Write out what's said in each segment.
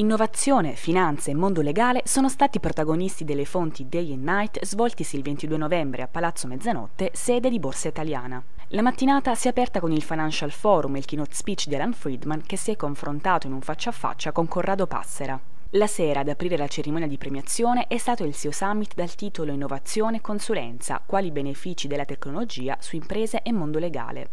Innovazione, finanza e mondo legale sono stati protagonisti delle fonti Day and Night svoltisi il 22 novembre a Palazzo Mezzanotte, sede di Borsa Italiana. La mattinata si è aperta con il Financial Forum e il keynote speech di Alan Friedman che si è confrontato in un faccia a faccia con Corrado Passera. La sera ad aprire la cerimonia di premiazione è stato il SEO Summit dal titolo Innovazione e consulenza, quali benefici della tecnologia su imprese e mondo legale.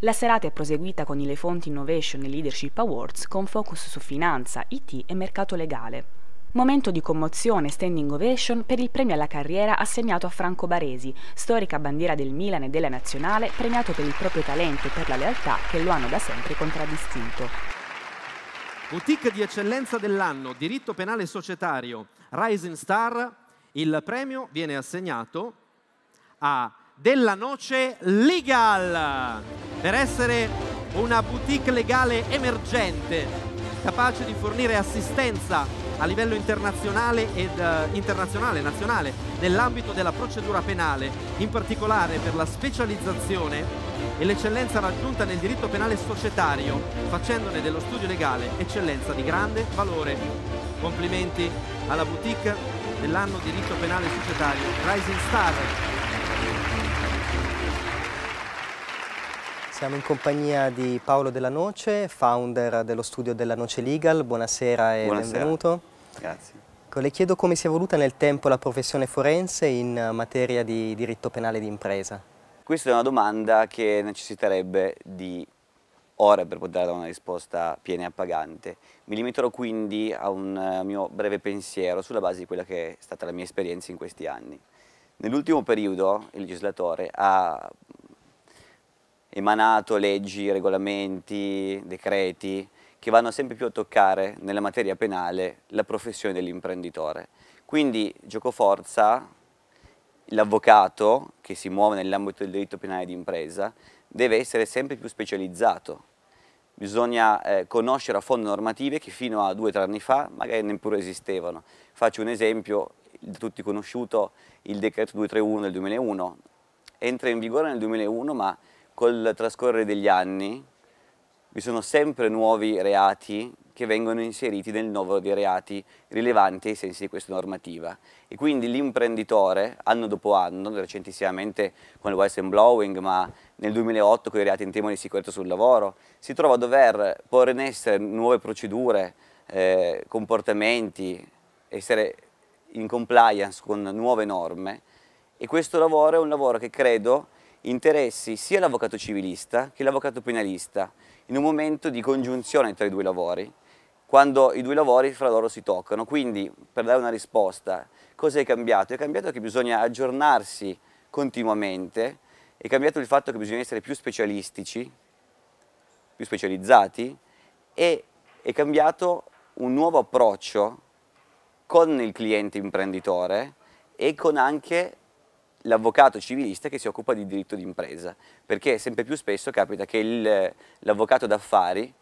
La serata è proseguita con i Le Fonti Innovation e Leadership Awards con focus su finanza, IT e mercato legale. Momento di commozione standing ovation per il premio alla carriera assegnato a Franco Baresi, storica bandiera del Milan e della Nazionale, premiato per il proprio talento e per la lealtà che lo hanno da sempre contraddistinto. Boutique di eccellenza dell'anno, diritto penale societario, Rising Star, il premio viene assegnato a della Noce Legal per essere una boutique legale emergente capace di fornire assistenza a livello internazionale ed uh, internazionale, nazionale, nell'ambito della procedura penale, in particolare per la specializzazione e l'eccellenza raggiunta nel diritto penale societario, facendone dello studio legale eccellenza di grande valore. Complimenti alla boutique dell'anno diritto penale societario Rising Star. Siamo in compagnia di Paolo Della Noce, founder dello studio della Noce Legal. Buonasera e Buonasera. benvenuto. Grazie. Le chiedo come si è evoluta nel tempo la professione forense in materia di diritto penale di impresa. Questa è una domanda che necessiterebbe di ore per poter dare una risposta piena e appagante. Mi limiterò quindi a un eh, mio breve pensiero sulla base di quella che è stata la mia esperienza in questi anni. Nell'ultimo periodo il legislatore ha emanato leggi, regolamenti, decreti che vanno sempre più a toccare nella materia penale la professione dell'imprenditore. Quindi gioco forza, l'avvocato che si muove nell'ambito del diritto penale d'impresa deve essere sempre più specializzato. Bisogna eh, conoscere a fondo normative che fino a due o tre anni fa magari neppure esistevano. Faccio un esempio, da tutti conosciuto, il decreto 231 del 2001. Entra in vigore nel 2001 ma col trascorrere degli anni vi sono sempre nuovi reati che vengono inseriti nel novero dei reati rilevanti ai sensi di questa normativa e quindi l'imprenditore anno dopo anno, recentissimamente con il whistleblowing ma nel 2008 con i reati in tema di sicurezza sul lavoro, si trova a dover porre in essere nuove procedure, eh, comportamenti, essere in compliance con nuove norme e questo lavoro è un lavoro che credo interessi sia l'avvocato civilista che l'avvocato penalista in un momento di congiunzione tra i due lavori, quando i due lavori fra loro si toccano. Quindi, per dare una risposta, cosa è cambiato? È cambiato che bisogna aggiornarsi continuamente, è cambiato il fatto che bisogna essere più specialistici, più specializzati e è cambiato un nuovo approccio con il cliente imprenditore e con anche l'avvocato civilista che si occupa di diritto d'impresa, perché sempre più spesso capita che l'avvocato d'affari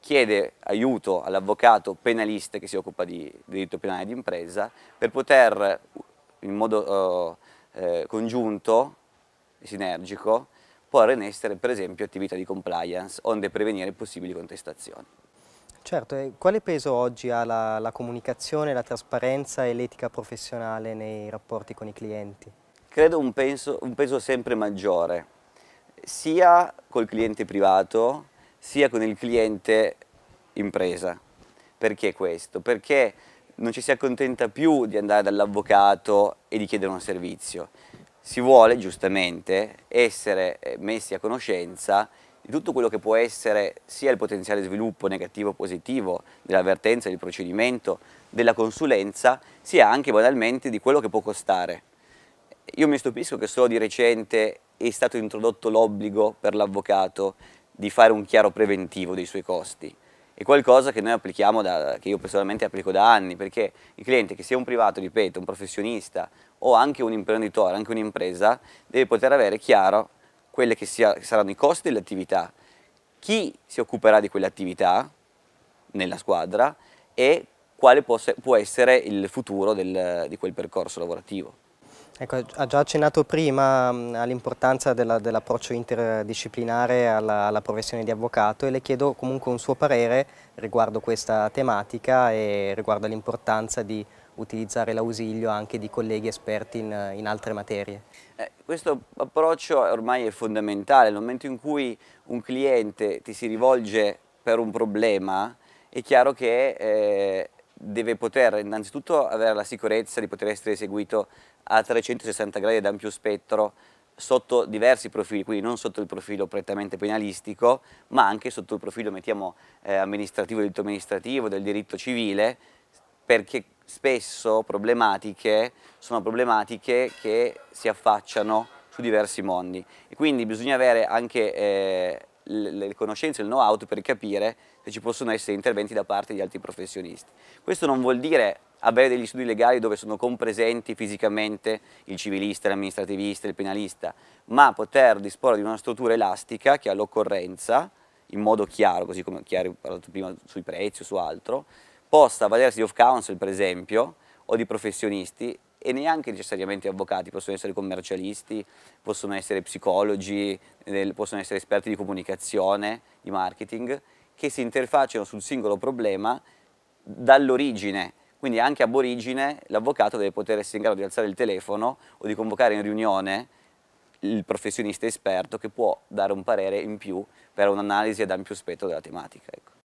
chiede aiuto all'avvocato penalista che si occupa di diritto penale d'impresa per poter in modo eh, eh, congiunto e sinergico porre in essere per esempio attività di compliance onde prevenire possibili contestazioni. Certo, e quale peso oggi ha la, la comunicazione, la trasparenza e l'etica professionale nei rapporti con i clienti? credo un peso, un peso sempre maggiore, sia col cliente privato, sia con il cliente impresa. Perché questo? Perché non ci si accontenta più di andare dall'avvocato e di chiedere un servizio. Si vuole, giustamente, essere eh, messi a conoscenza di tutto quello che può essere sia il potenziale sviluppo negativo o positivo dell'avvertenza, del procedimento, della consulenza, sia anche banalmente di quello che può costare. Io mi stupisco che solo di recente è stato introdotto l'obbligo per l'avvocato di fare un chiaro preventivo dei suoi costi. È qualcosa che noi applichiamo, da, che io personalmente applico da anni, perché il cliente, che sia un privato, ripeto, un professionista o anche un imprenditore, anche un'impresa, deve poter avere chiaro quelli che sia, saranno i costi dell'attività, chi si occuperà di quell'attività nella squadra e quale può, può essere il futuro del, di quel percorso lavorativo. Ecco, ha già accennato prima mm, all'importanza dell'approccio dell interdisciplinare alla, alla, professione di avvocato e le chiedo comunque un suo parere riguardo questa tematica e riguardo l'importanza di utilizzare l'ausilio anche di colleghi esperti in, in altre materie. Eh, questo approccio ormai è fondamentale, nel momento in cui un cliente ti si rivolge per un problema è chiaro che eh, deve poter innanzitutto avere la sicurezza di poter essere eseguito a 360 gradi ad ampio spettro sotto diversi profili, quindi non sotto il profilo prettamente penalistico, ma anche sotto il profilo mettiamo, eh, amministrativo, diritto amministrativo, del diritto civile, perché spesso problematiche sono problematiche che si affacciano su diversi mondi e quindi bisogna avere anche eh, le conoscenze, il know-how per capire se ci possono essere interventi da parte di altri professionisti. Questo non vuol dire avere degli studi legali dove sono compresenti fisicamente il civilista, l'amministrativista, il penalista, ma poter disporre di una struttura elastica che all'occorrenza, in modo chiaro, così come chiaro parlato prima sui prezzi o su altro, possa valersi di off counsel per esempio o di professionisti e neanche necessariamente avvocati, possono essere commercialisti, possono essere psicologi, possono essere esperti di comunicazione, di marketing, che si interfacciano sul singolo problema dall'origine. Quindi anche ab origine l'avvocato deve poter essere in grado di alzare il telefono o di convocare in riunione il professionista esperto che può dare un parere in più per un'analisi ad ampio spettro della tematica. Ecco.